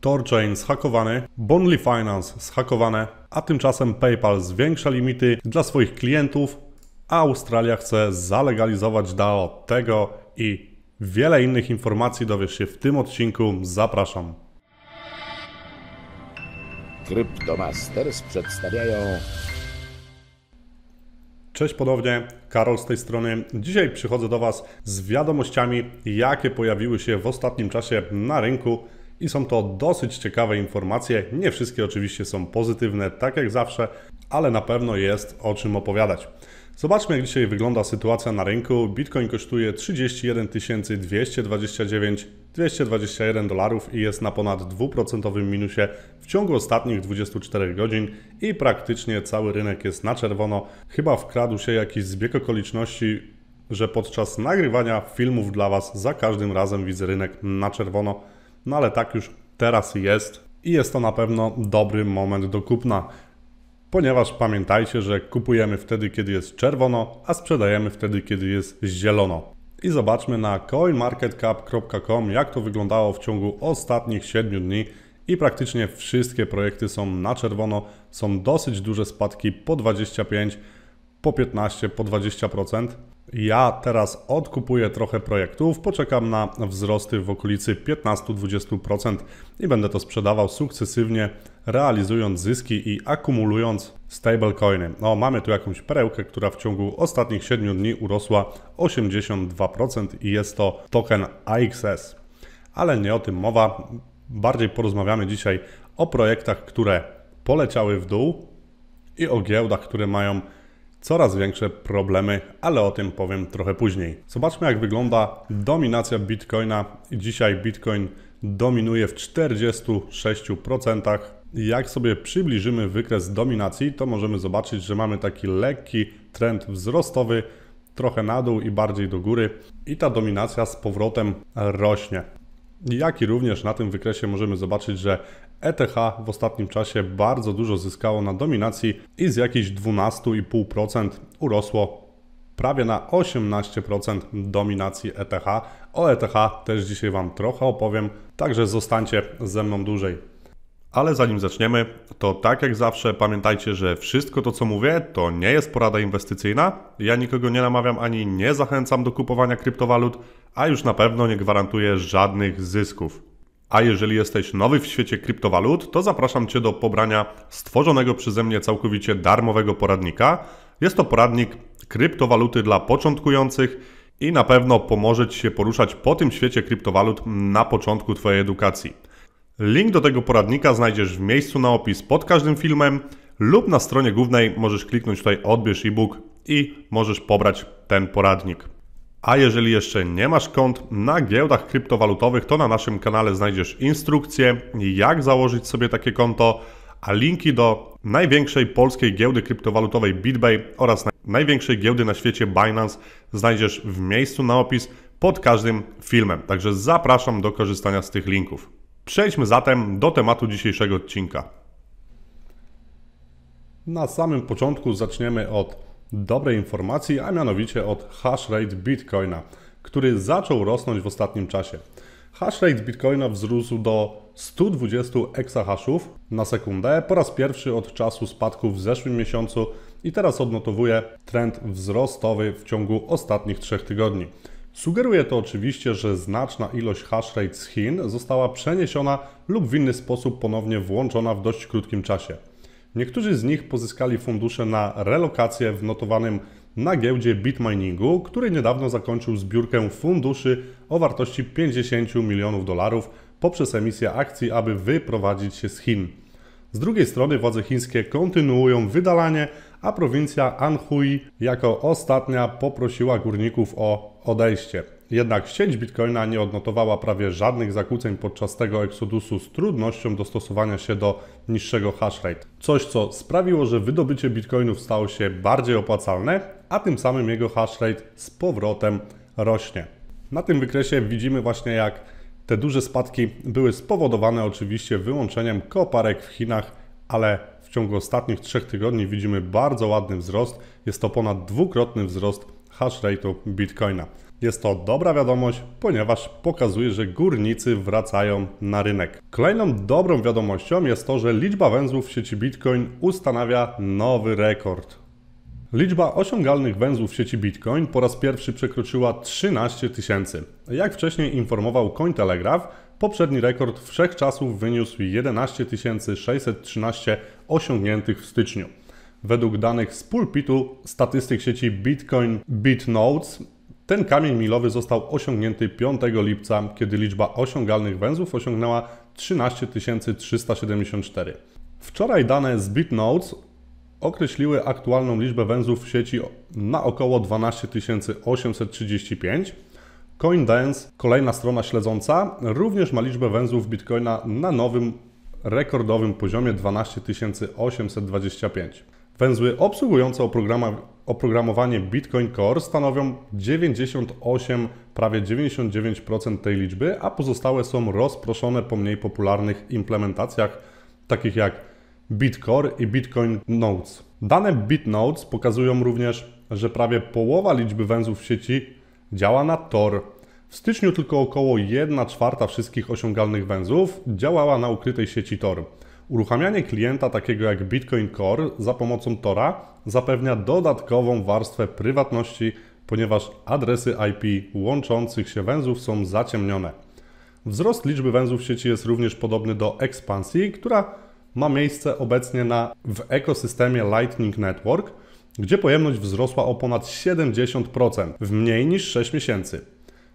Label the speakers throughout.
Speaker 1: Torchain zhakowany, Bonly Finance zhakowane, a tymczasem PayPal zwiększa limity dla swoich klientów, a Australia chce zalegalizować DAO tego i wiele innych informacji dowiesz się w tym odcinku. Zapraszam. Cryptomasters przedstawiają Cześć ponownie, Karol z tej strony. Dzisiaj przychodzę do Was z wiadomościami, jakie pojawiły się w ostatnim czasie na rynku i są to dosyć ciekawe informacje. Nie wszystkie oczywiście są pozytywne, tak jak zawsze, ale na pewno jest o czym opowiadać. Zobaczmy, jak dzisiaj wygląda sytuacja na rynku. Bitcoin kosztuje 31 229 221 dolarów i jest na ponad 2% minusie w ciągu ostatnich 24 godzin i praktycznie cały rynek jest na czerwono. Chyba wkradł się jakiś zbieg okoliczności, że podczas nagrywania filmów dla Was za każdym razem widzę rynek na czerwono. No ale tak już teraz jest i jest to na pewno dobry moment do kupna. Ponieważ pamiętajcie, że kupujemy wtedy, kiedy jest czerwono, a sprzedajemy wtedy, kiedy jest zielono. I zobaczmy na coinmarketcap.com jak to wyglądało w ciągu ostatnich 7 dni i praktycznie wszystkie projekty są na czerwono. Są dosyć duże spadki po 25, po 15, po 20%. Ja teraz odkupuję trochę projektów, poczekam na wzrosty w okolicy 15-20% i będę to sprzedawał sukcesywnie, realizując zyski i akumulując stablecoiny. No, mamy tu jakąś perełkę, która w ciągu ostatnich 7 dni urosła 82% i jest to token AXS. Ale nie o tym mowa. Bardziej porozmawiamy dzisiaj o projektach, które poleciały w dół i o giełdach, które mają coraz większe problemy, ale o tym powiem trochę później. Zobaczmy jak wygląda dominacja Bitcoina. Dzisiaj Bitcoin dominuje w 46%. Jak sobie przybliżymy wykres dominacji, to możemy zobaczyć, że mamy taki lekki trend wzrostowy, trochę na dół i bardziej do góry i ta dominacja z powrotem rośnie. Jak i również na tym wykresie możemy zobaczyć, że ETH w ostatnim czasie bardzo dużo zyskało na dominacji i z jakichś 12,5% urosło prawie na 18% dominacji ETH. O ETH też dzisiaj Wam trochę opowiem, także zostańcie ze mną dłużej. Ale zanim zaczniemy, to tak jak zawsze pamiętajcie, że wszystko to co mówię to nie jest porada inwestycyjna. Ja nikogo nie namawiam ani nie zachęcam do kupowania kryptowalut, a już na pewno nie gwarantuję żadnych zysków. A jeżeli jesteś nowy w świecie kryptowalut, to zapraszam Cię do pobrania stworzonego przeze mnie całkowicie darmowego poradnika. Jest to poradnik kryptowaluty dla początkujących i na pewno pomoże Ci się poruszać po tym świecie kryptowalut na początku Twojej edukacji. Link do tego poradnika znajdziesz w miejscu na opis pod każdym filmem lub na stronie głównej możesz kliknąć tutaj odbierz e-book i możesz pobrać ten poradnik. A jeżeli jeszcze nie masz kont na giełdach kryptowalutowych, to na naszym kanale znajdziesz instrukcję, jak założyć sobie takie konto, a linki do największej polskiej giełdy kryptowalutowej BitBay oraz największej giełdy na świecie Binance znajdziesz w miejscu na opis pod każdym filmem. Także zapraszam do korzystania z tych linków. Przejdźmy zatem do tematu dzisiejszego odcinka. Na samym początku zaczniemy od dobrej informacji, a mianowicie od hashrate Bitcoina, który zaczął rosnąć w ostatnim czasie. Hashrate Bitcoina wzrósł do 120 exahashów na sekundę po raz pierwszy od czasu spadku w zeszłym miesiącu i teraz odnotowuje trend wzrostowy w ciągu ostatnich trzech tygodni. Sugeruje to oczywiście, że znaczna ilość rate z Chin została przeniesiona lub w inny sposób ponownie włączona w dość krótkim czasie. Niektórzy z nich pozyskali fundusze na relokację w notowanym na giełdzie Bitminingu, który niedawno zakończył zbiórkę funduszy o wartości 50 milionów dolarów poprzez emisję akcji, aby wyprowadzić się z Chin. Z drugiej strony władze chińskie kontynuują wydalanie, a prowincja Anhui jako ostatnia poprosiła górników o odejście. Jednak sieć Bitcoina nie odnotowała prawie żadnych zakłóceń podczas tego eksodusu z trudnością dostosowania się do niższego hashrate. Coś, co sprawiło, że wydobycie bitcoinów stało się bardziej opłacalne, a tym samym jego hashrate z powrotem rośnie. Na tym wykresie widzimy właśnie jak te duże spadki były spowodowane oczywiście wyłączeniem koparek w Chinach, ale w ciągu ostatnich trzech tygodni widzimy bardzo ładny wzrost. Jest to ponad dwukrotny wzrost hash rate'u Bitcoina. Jest to dobra wiadomość, ponieważ pokazuje, że górnicy wracają na rynek. Kolejną dobrą wiadomością jest to, że liczba węzłów w sieci Bitcoin ustanawia nowy rekord. Liczba osiągalnych węzłów sieci Bitcoin po raz pierwszy przekroczyła 13 tysięcy. Jak wcześniej informował Cointelegraph, poprzedni rekord wszechczasów wyniósł 11 613 osiągniętych w styczniu. Według danych z pulpitu statystyk sieci Bitcoin BitNodes ten kamień milowy został osiągnięty 5 lipca, kiedy liczba osiągalnych węzłów osiągnęła 13 374. Wczoraj dane z BitNodes określiły aktualną liczbę węzłów w sieci na około 12 835. CoinDance, kolejna strona śledząca, również ma liczbę węzłów Bitcoina na nowym rekordowym poziomie 12 825. Węzły obsługujące oprogramowanie Bitcoin Core stanowią 98, prawie 99% tej liczby, a pozostałe są rozproszone po mniej popularnych implementacjach, takich jak Bitcore i Bitcoin Nodes. Dane BitNodes pokazują również, że prawie połowa liczby węzłów w sieci działa na Tor. W styczniu tylko około 1 czwarta wszystkich osiągalnych węzłów działała na ukrytej sieci Tor. Uruchamianie klienta takiego jak Bitcoin Core za pomocą Tora zapewnia dodatkową warstwę prywatności, ponieważ adresy IP łączących się węzłów są zaciemnione. Wzrost liczby węzłów sieci jest również podobny do ekspansji, która ma miejsce obecnie na, w ekosystemie Lightning Network, gdzie pojemność wzrosła o ponad 70% w mniej niż 6 miesięcy.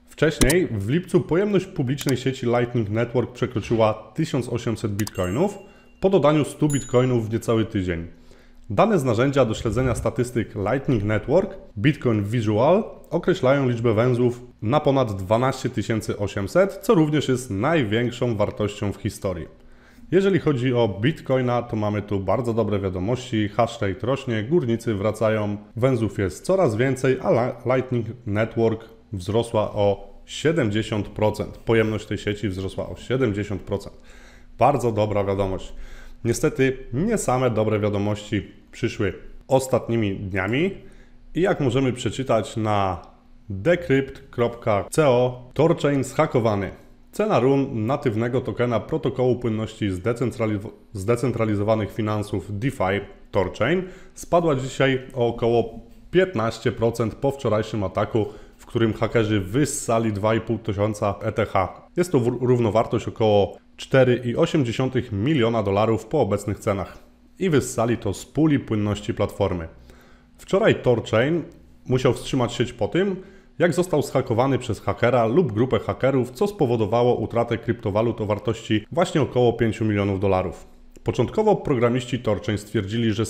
Speaker 1: Wcześniej, w lipcu, pojemność publicznej sieci Lightning Network przekroczyła 1800 bitcoinów, po dodaniu 100 bitcoinów w niecały tydzień. Dane z narzędzia do śledzenia statystyk Lightning Network, Bitcoin Visual, określają liczbę węzłów na ponad 12 800, co również jest największą wartością w historii. Jeżeli chodzi o Bitcoina, to mamy tu bardzo dobre wiadomości, hashtag rośnie, górnicy wracają, węzłów jest coraz więcej, a Lightning Network wzrosła o 70%. Pojemność tej sieci wzrosła o 70%. Bardzo dobra wiadomość. Niestety nie same dobre wiadomości przyszły ostatnimi dniami i jak możemy przeczytać na decrypt.co Torchain zhakowany. Cena run natywnego tokena protokołu płynności zdecentraliz zdecentralizowanych finansów DeFi Torchain spadła dzisiaj o około 15% po wczorajszym ataku, w którym hakerzy wyssali 2,5 tysiąca ETH. Jest to równowartość około 4,8 miliona dolarów po obecnych cenach i wyssali to z puli płynności platformy. Wczoraj TorChain musiał wstrzymać sieć po tym, jak został zhakowany przez hakera lub grupę hakerów, co spowodowało utratę kryptowalut o wartości właśnie około 5 milionów dolarów. Początkowo programiści TorChain stwierdzili, że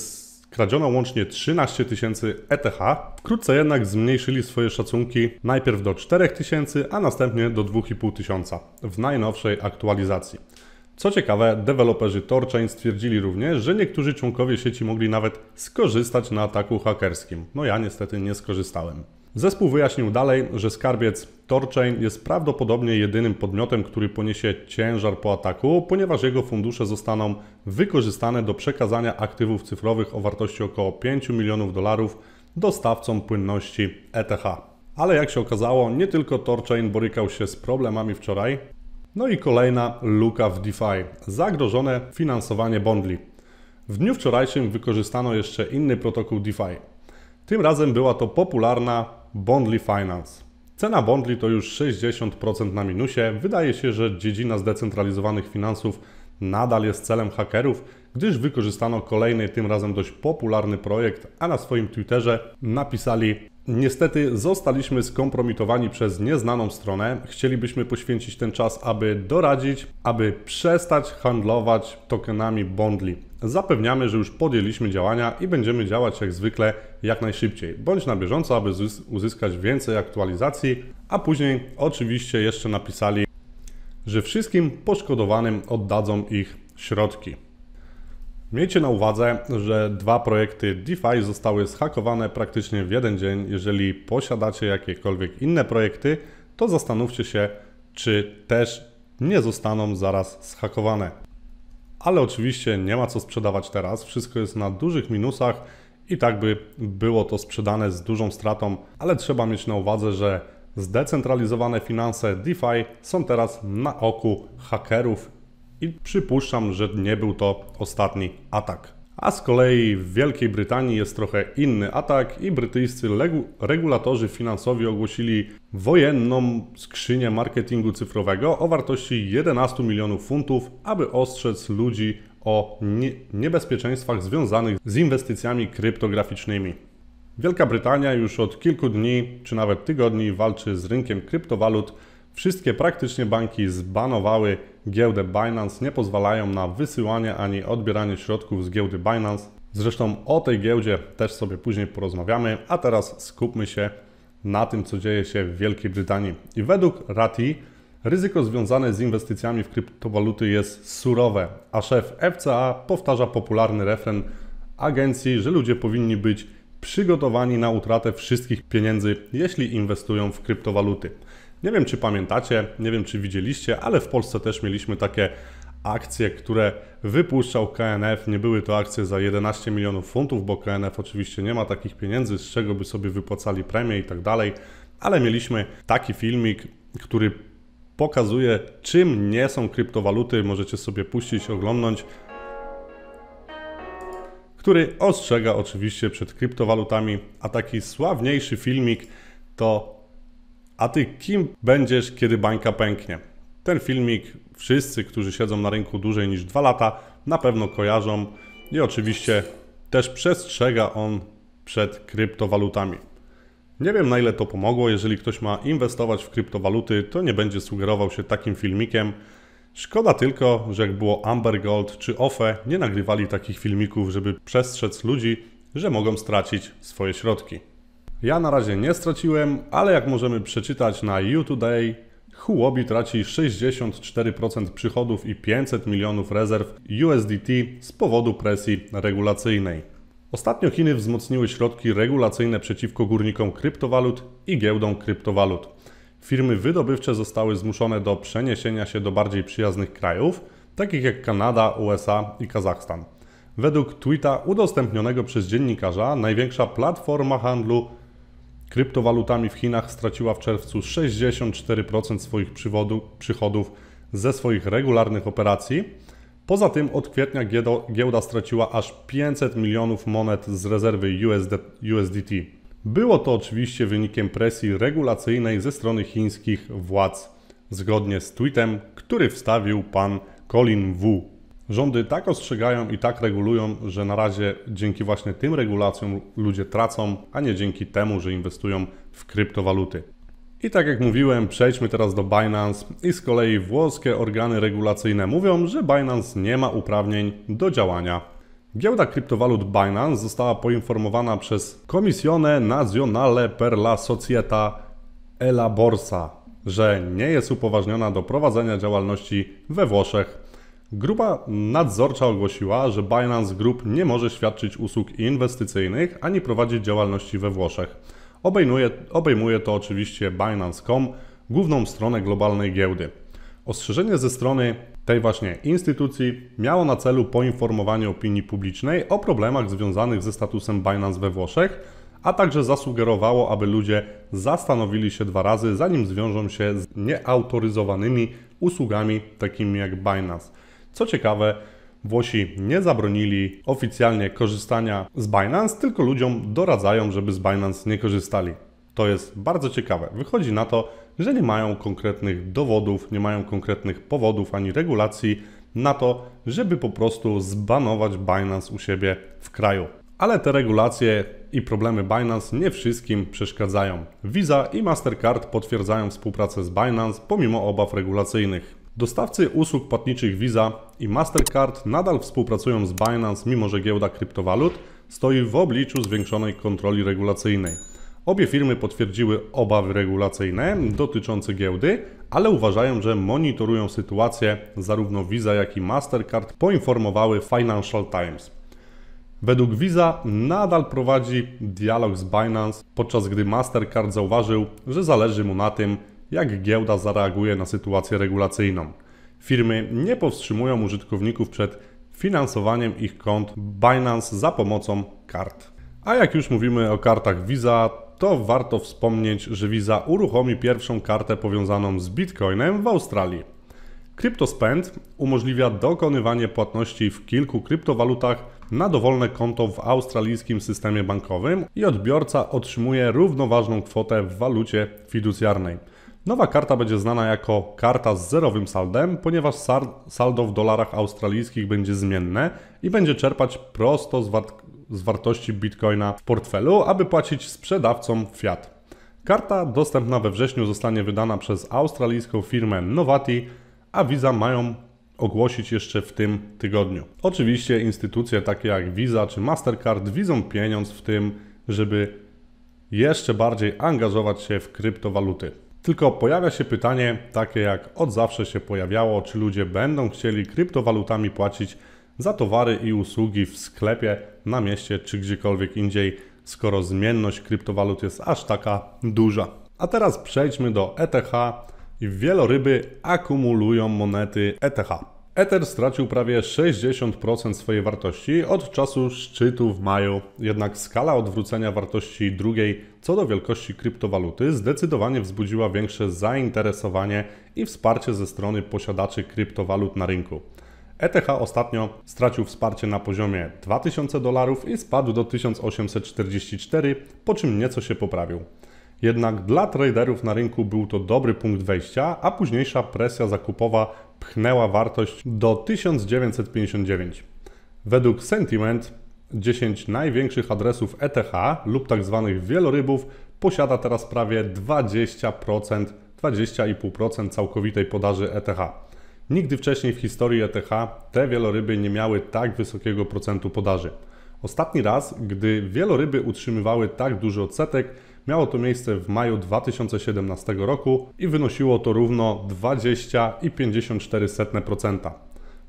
Speaker 1: Kradziono łącznie 13 tysięcy ETH, wkrótce jednak zmniejszyli swoje szacunki najpierw do 4 tysięcy, a następnie do 2,5 tysiąca w najnowszej aktualizacji. Co ciekawe, deweloperzy Torchain stwierdzili również, że niektórzy członkowie sieci mogli nawet skorzystać na ataku hakerskim. No ja niestety nie skorzystałem. Zespół wyjaśnił dalej, że skarbiec Torchain jest prawdopodobnie jedynym podmiotem, który poniesie ciężar po ataku, ponieważ jego fundusze zostaną wykorzystane do przekazania aktywów cyfrowych o wartości około 5 milionów dolarów dostawcom płynności ETH. Ale jak się okazało, nie tylko Torchain borykał się z problemami wczoraj. No i kolejna luka w DeFi. Zagrożone finansowanie bondli. W dniu wczorajszym wykorzystano jeszcze inny protokół DeFi. Tym razem była to popularna Bondly Finance. Cena Bondly to już 60% na minusie. Wydaje się, że dziedzina zdecentralizowanych finansów nadal jest celem hakerów gdyż wykorzystano kolejny, tym razem dość popularny projekt, a na swoim Twitterze napisali Niestety zostaliśmy skompromitowani przez nieznaną stronę. Chcielibyśmy poświęcić ten czas, aby doradzić, aby przestać handlować tokenami Bondli. Zapewniamy, że już podjęliśmy działania i będziemy działać jak zwykle jak najszybciej. Bądź na bieżąco, aby uzyskać więcej aktualizacji, a później oczywiście jeszcze napisali, że wszystkim poszkodowanym oddadzą ich środki. Miejcie na uwadze, że dwa projekty DeFi zostały zhakowane praktycznie w jeden dzień. Jeżeli posiadacie jakiekolwiek inne projekty, to zastanówcie się, czy też nie zostaną zaraz zhakowane. Ale oczywiście nie ma co sprzedawać teraz, wszystko jest na dużych minusach i tak by było to sprzedane z dużą stratą, ale trzeba mieć na uwadze, że zdecentralizowane finanse DeFi są teraz na oku hakerów i przypuszczam, że nie był to ostatni atak. A z kolei w Wielkiej Brytanii jest trochę inny atak i brytyjscy regulatorzy finansowi ogłosili wojenną skrzynię marketingu cyfrowego o wartości 11 milionów funtów, aby ostrzec ludzi o nie niebezpieczeństwach związanych z inwestycjami kryptograficznymi. Wielka Brytania już od kilku dni czy nawet tygodni walczy z rynkiem kryptowalut. Wszystkie praktycznie banki zbanowały giełdę Binance nie pozwalają na wysyłanie ani odbieranie środków z giełdy Binance. Zresztą o tej giełdzie też sobie później porozmawiamy, a teraz skupmy się na tym, co dzieje się w Wielkiej Brytanii. I według Rati ryzyko związane z inwestycjami w kryptowaluty jest surowe, a szef FCA powtarza popularny refren agencji, że ludzie powinni być przygotowani na utratę wszystkich pieniędzy, jeśli inwestują w kryptowaluty. Nie wiem, czy pamiętacie, nie wiem, czy widzieliście, ale w Polsce też mieliśmy takie akcje, które wypuszczał KNF. Nie były to akcje za 11 milionów funtów, bo KNF oczywiście nie ma takich pieniędzy, z czego by sobie wypłacali premie i tak dalej. Ale mieliśmy taki filmik, który pokazuje, czym nie są kryptowaluty. Możecie sobie puścić, oglądnąć. Który ostrzega oczywiście przed kryptowalutami, a taki sławniejszy filmik to a ty kim będziesz, kiedy bańka pęknie? Ten filmik wszyscy, którzy siedzą na rynku dłużej niż 2 lata, na pewno kojarzą i oczywiście też przestrzega on przed kryptowalutami. Nie wiem na ile to pomogło, jeżeli ktoś ma inwestować w kryptowaluty, to nie będzie sugerował się takim filmikiem. Szkoda tylko, że jak było Amber Gold czy OFE, nie nagrywali takich filmików, żeby przestrzec ludzi, że mogą stracić swoje środki. Ja na razie nie straciłem, ale jak możemy przeczytać na You Huobi traci 64% przychodów i 500 milionów rezerw USDT z powodu presji regulacyjnej. Ostatnio Chiny wzmocniły środki regulacyjne przeciwko górnikom kryptowalut i giełdom kryptowalut. Firmy wydobywcze zostały zmuszone do przeniesienia się do bardziej przyjaznych krajów, takich jak Kanada, USA i Kazachstan. Według tweeta udostępnionego przez dziennikarza, największa platforma handlu kryptowalutami w Chinach straciła w czerwcu 64% swoich przywodu, przychodów ze swoich regularnych operacji. Poza tym od kwietnia giełda straciła aż 500 milionów monet z rezerwy USD, USDT. Było to oczywiście wynikiem presji regulacyjnej ze strony chińskich władz, zgodnie z tweetem, który wstawił pan Colin Wu. Rządy tak ostrzegają i tak regulują, że na razie dzięki właśnie tym regulacjom ludzie tracą, a nie dzięki temu, że inwestują w kryptowaluty. I tak jak mówiłem, przejdźmy teraz do Binance i z kolei włoskie organy regulacyjne mówią, że Binance nie ma uprawnień do działania. Giełda kryptowalut Binance została poinformowana przez Commissione Nazionale per la Società e la Borsa, że nie jest upoważniona do prowadzenia działalności we Włoszech. Grupa nadzorcza ogłosiła, że Binance Group nie może świadczyć usług inwestycyjnych ani prowadzić działalności we Włoszech. Obejmuje, obejmuje to oczywiście Binance.com, główną stronę globalnej giełdy. Ostrzeżenie ze strony tej właśnie instytucji miało na celu poinformowanie opinii publicznej o problemach związanych ze statusem Binance we Włoszech, a także zasugerowało, aby ludzie zastanowili się dwa razy, zanim zwiążą się z nieautoryzowanymi usługami takimi jak Binance. Co ciekawe, Włosi nie zabronili oficjalnie korzystania z Binance, tylko ludziom doradzają, żeby z Binance nie korzystali. To jest bardzo ciekawe. Wychodzi na to, że nie mają konkretnych dowodów, nie mają konkretnych powodów ani regulacji na to, żeby po prostu zbanować Binance u siebie w kraju. Ale te regulacje i problemy Binance nie wszystkim przeszkadzają. Visa i Mastercard potwierdzają współpracę z Binance pomimo obaw regulacyjnych. Dostawcy usług płatniczych Visa i Mastercard nadal współpracują z Binance, mimo że giełda kryptowalut stoi w obliczu zwiększonej kontroli regulacyjnej. Obie firmy potwierdziły obawy regulacyjne dotyczące giełdy, ale uważają, że monitorują sytuację. Zarówno Visa, jak i Mastercard poinformowały Financial Times. Według Visa nadal prowadzi dialog z Binance, podczas gdy Mastercard zauważył, że zależy mu na tym, jak giełda zareaguje na sytuację regulacyjną. Firmy nie powstrzymują użytkowników przed finansowaniem ich kont Binance za pomocą kart. A jak już mówimy o kartach Visa, to warto wspomnieć, że Visa uruchomi pierwszą kartę powiązaną z Bitcoinem w Australii. CryptoSpend umożliwia dokonywanie płatności w kilku kryptowalutach na dowolne konto w australijskim systemie bankowym i odbiorca otrzymuje równoważną kwotę w walucie fiducjarnej. Nowa karta będzie znana jako karta z zerowym saldem, ponieważ saldo w dolarach australijskich będzie zmienne i będzie czerpać prosto z, z wartości bitcoina w portfelu, aby płacić sprzedawcom fiat. Karta dostępna we wrześniu zostanie wydana przez australijską firmę Novati, a Visa mają ogłosić jeszcze w tym tygodniu. Oczywiście instytucje takie jak Visa czy Mastercard widzą pieniądz w tym, żeby jeszcze bardziej angażować się w kryptowaluty. Tylko pojawia się pytanie takie jak od zawsze się pojawiało, czy ludzie będą chcieli kryptowalutami płacić za towary i usługi w sklepie, na mieście czy gdziekolwiek indziej, skoro zmienność kryptowalut jest aż taka duża. A teraz przejdźmy do ETH i wieloryby akumulują monety ETH. Ether stracił prawie 60% swojej wartości od czasu szczytu w maju, jednak skala odwrócenia wartości drugiej co do wielkości kryptowaluty zdecydowanie wzbudziła większe zainteresowanie i wsparcie ze strony posiadaczy kryptowalut na rynku. ETH ostatnio stracił wsparcie na poziomie 2000 dolarów i spadł do 1844, po czym nieco się poprawił. Jednak dla traderów na rynku był to dobry punkt wejścia, a późniejsza presja zakupowa pchnęła wartość do 1959. Według Sentiment 10 największych adresów ETH lub tzw. Tak wielorybów posiada teraz prawie 20%, 20,5% całkowitej podaży ETH. Nigdy wcześniej w historii ETH te wieloryby nie miały tak wysokiego procentu podaży. Ostatni raz, gdy wieloryby utrzymywały tak duży odsetek, Miało to miejsce w maju 2017 roku i wynosiło to równo 20,54%.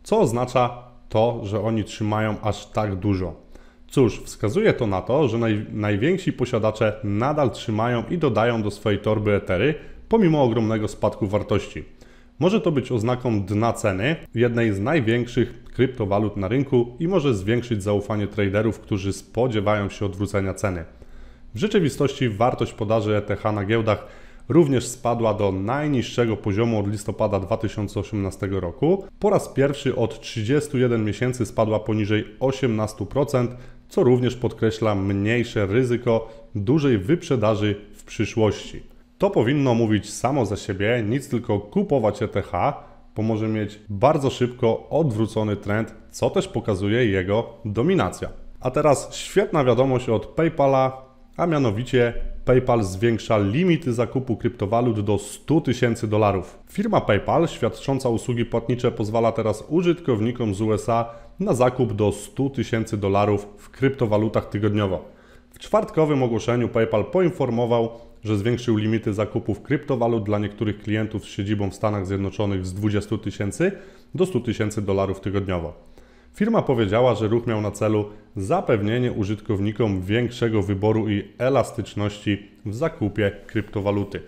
Speaker 1: Co oznacza to, że oni trzymają aż tak dużo. Cóż, wskazuje to na to, że naj, najwięksi posiadacze nadal trzymają i dodają do swojej torby etery, pomimo ogromnego spadku wartości. Może to być oznaką dna ceny jednej z największych kryptowalut na rynku i może zwiększyć zaufanie traderów, którzy spodziewają się odwrócenia ceny. W rzeczywistości wartość podaży ETH na giełdach również spadła do najniższego poziomu od listopada 2018 roku. Po raz pierwszy od 31 miesięcy spadła poniżej 18%, co również podkreśla mniejsze ryzyko dużej wyprzedaży w przyszłości. To powinno mówić samo za siebie, nic tylko kupować ETH pomoże mieć bardzo szybko odwrócony trend, co też pokazuje jego dominacja. A teraz świetna wiadomość od PayPala, a mianowicie PayPal zwiększa limity zakupu kryptowalut do 100 tysięcy dolarów. Firma PayPal, świadcząca usługi płatnicze, pozwala teraz użytkownikom z USA na zakup do 100 tysięcy dolarów w kryptowalutach tygodniowo. W czwartkowym ogłoszeniu PayPal poinformował, że zwiększył limity zakupów kryptowalut dla niektórych klientów z siedzibą w Stanach Zjednoczonych z 20 tysięcy do 100 tysięcy dolarów tygodniowo. Firma powiedziała, że ruch miał na celu zapewnienie użytkownikom większego wyboru i elastyczności w zakupie kryptowaluty.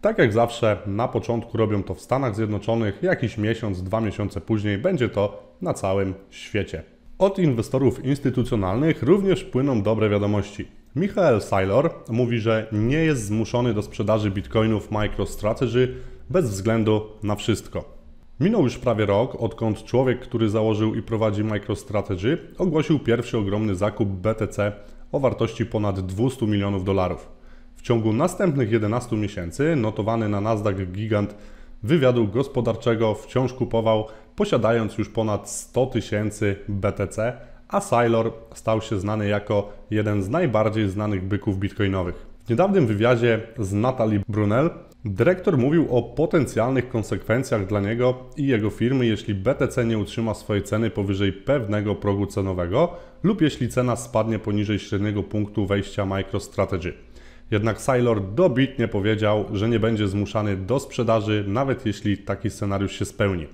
Speaker 1: Tak jak zawsze, na początku robią to w Stanach Zjednoczonych, jakiś miesiąc, dwa miesiące później będzie to na całym świecie. Od inwestorów instytucjonalnych również płyną dobre wiadomości. Michael Saylor mówi, że nie jest zmuszony do sprzedaży bitcoinów MicroStrategy bez względu na wszystko. Minął już prawie rok, odkąd człowiek, który założył i prowadzi MicroStrategy, ogłosił pierwszy ogromny zakup BTC o wartości ponad 200 milionów dolarów. W ciągu następnych 11 miesięcy notowany na Nasdaq gigant wywiadu gospodarczego wciąż kupował, posiadając już ponad 100 tysięcy BTC, a Sailor stał się znany jako jeden z najbardziej znanych byków bitcoinowych. W niedawnym wywiadzie z Natalie Brunel Dyrektor mówił o potencjalnych konsekwencjach dla niego i jego firmy, jeśli BTC nie utrzyma swojej ceny powyżej pewnego progu cenowego lub jeśli cena spadnie poniżej średniego punktu wejścia MicroStrategy. Jednak Sailor dobitnie powiedział, że nie będzie zmuszany do sprzedaży, nawet jeśli taki scenariusz się spełni.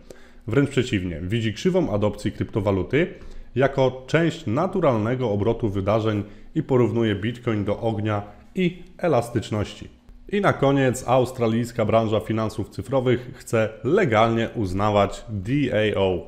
Speaker 1: Wręcz przeciwnie, widzi krzywą adopcji kryptowaluty jako część naturalnego obrotu wydarzeń i porównuje Bitcoin do ognia i elastyczności. I na koniec australijska branża finansów cyfrowych chce legalnie uznawać DAO.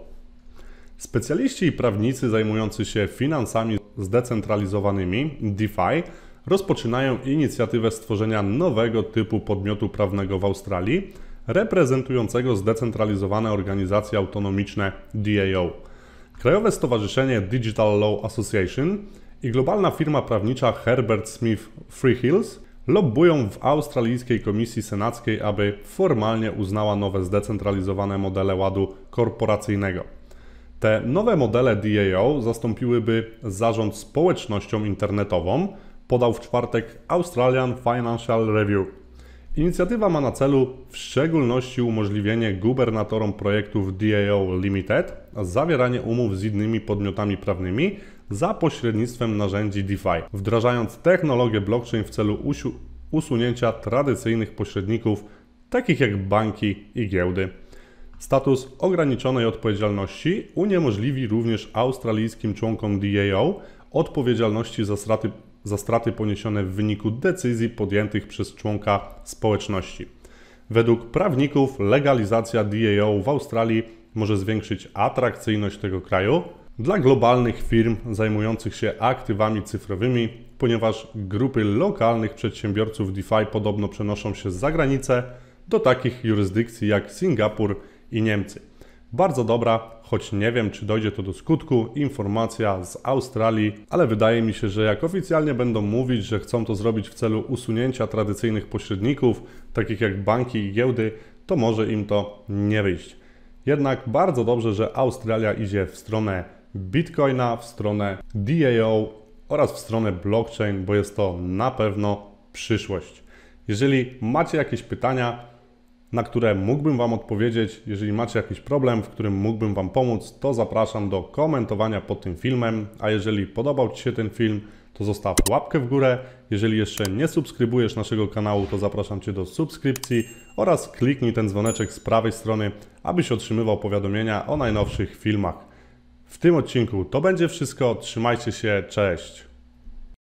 Speaker 1: Specjaliści i prawnicy zajmujący się finansami zdecentralizowanymi DeFi rozpoczynają inicjatywę stworzenia nowego typu podmiotu prawnego w Australii, reprezentującego zdecentralizowane organizacje autonomiczne DAO. Krajowe Stowarzyszenie Digital Law Association i globalna firma prawnicza Herbert Smith Freehills lobbują w australijskiej komisji senackiej, aby formalnie uznała nowe zdecentralizowane modele ładu korporacyjnego. Te nowe modele DAO zastąpiłyby zarząd społecznością internetową, podał w czwartek Australian Financial Review. Inicjatywa ma na celu w szczególności umożliwienie gubernatorom projektów DAO Limited zawieranie umów z innymi podmiotami prawnymi za pośrednictwem narzędzi DeFi, wdrażając technologię blockchain w celu usunięcia tradycyjnych pośredników, takich jak banki i giełdy. Status ograniczonej odpowiedzialności uniemożliwi również australijskim członkom DAO odpowiedzialności za straty, za straty poniesione w wyniku decyzji podjętych przez członka społeczności. Według prawników legalizacja DAO w Australii może zwiększyć atrakcyjność tego kraju, dla globalnych firm zajmujących się aktywami cyfrowymi, ponieważ grupy lokalnych przedsiębiorców DeFi podobno przenoszą się za granicę do takich jurysdykcji jak Singapur i Niemcy. Bardzo dobra, choć nie wiem czy dojdzie to do skutku, informacja z Australii, ale wydaje mi się, że jak oficjalnie będą mówić, że chcą to zrobić w celu usunięcia tradycyjnych pośredników, takich jak banki i giełdy, to może im to nie wyjść. Jednak bardzo dobrze, że Australia idzie w stronę Bitcoina, w stronę DAO oraz w stronę blockchain, bo jest to na pewno przyszłość. Jeżeli macie jakieś pytania, na które mógłbym Wam odpowiedzieć, jeżeli macie jakiś problem, w którym mógłbym Wam pomóc, to zapraszam do komentowania pod tym filmem. A jeżeli podobał Ci się ten film, to zostaw łapkę w górę. Jeżeli jeszcze nie subskrybujesz naszego kanału, to zapraszam Cię do subskrypcji oraz kliknij ten dzwoneczek z prawej strony, abyś otrzymywał powiadomienia o najnowszych filmach w tym odcinku to będzie wszystko. Trzymajcie się, cześć.